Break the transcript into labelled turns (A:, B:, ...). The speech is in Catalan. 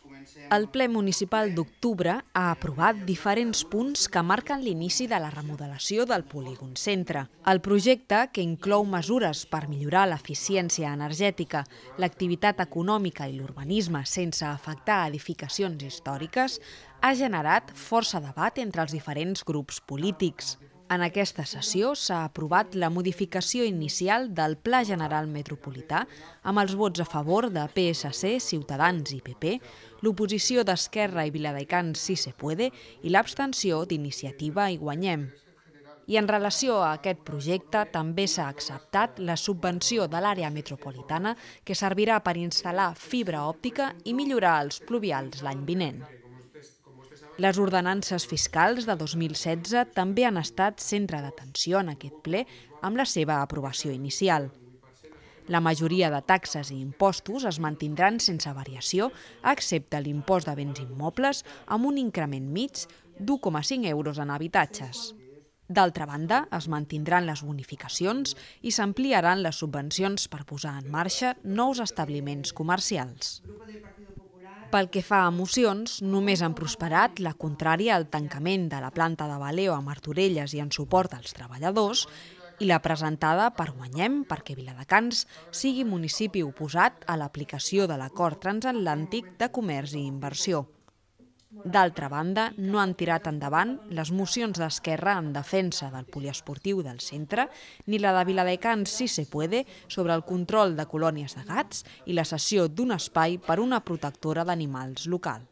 A: Doncs El ple municipal d'octubre ha aprovat diferents punts que marquen l'inici de la remodelació del polígon centre. El projecte, que inclou mesures per millorar l'eficiència energètica, l'activitat econòmica i l'urbanisme sense afectar edificacions històriques, ha generat força debat entre els diferents grups polítics. En aquesta sessió s'ha aprovat la modificació inicial del Pla General Metropolità amb els vots a favor de PSC, Ciutadans i PP, l'oposició d'Esquerra i Viladecans si se puede i l'abstenció d'iniciativa i guanyem. I en relació a aquest projecte també s'ha acceptat la subvenció de l'àrea metropolitana que servirà per instal·lar fibra òptica i millorar els pluvials l'any vinent. Les ordenances fiscals de 2016 també han estat centre d'atenció en aquest ple amb la seva aprovació inicial. La majoria de taxes i impostos es mantindran sense variació, excepte l'impost de béns immobles, amb un increment mig d'1,5 euros en habitatges. D'altra banda, es mantindran les bonificacions i s'ampliaran les subvencions per posar en marxa nous establiments comercials. Pel que fa a mocions, només han prosperat la contrària al tancament de la planta de Valeo a Martorelles i en suport als treballadors i la presentada per Guanyem perquè Viladecans sigui municipi oposat a l'aplicació de l'acord transatlàntic de comerç i inversió. D'altra banda, no han tirat endavant les mocions d'Esquerra en defensa del poliesportiu del centre, ni la de Viladecans, si se puede, sobre el control de colònies de gats i la cessió d'un espai per una protectora d'animals local.